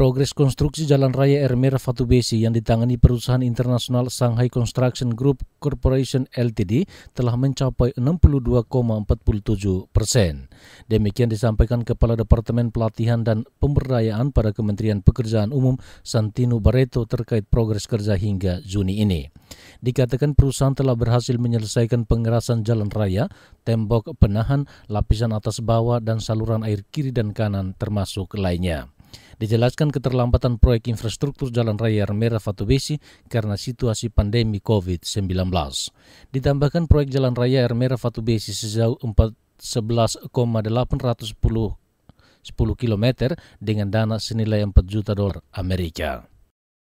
Progres konstruksi jalan raya Merah Fatu Besi yang ditangani perusahaan internasional Shanghai Construction Group Corporation Ltd telah mencapai 62,47 persen. Demikian disampaikan Kepala Departemen Pelatihan dan Pemberdayaan pada Kementerian Pekerjaan Umum Santino Barreto terkait progres kerja hingga Juni ini. Dikatakan perusahaan telah berhasil menyelesaikan pengerasan jalan raya, tembok penahan, lapisan atas bawah, dan saluran air kiri dan kanan termasuk lainnya. Dijelaskan keterlambatan proyek infrastruktur Jalan Raya Merah Fatubesi karena situasi pandemi COVID-19. Ditambahkan proyek Jalan Raya Merah Fatubesi sejauh 11,810 10 km dengan dana senilai 4 juta dolar Amerika.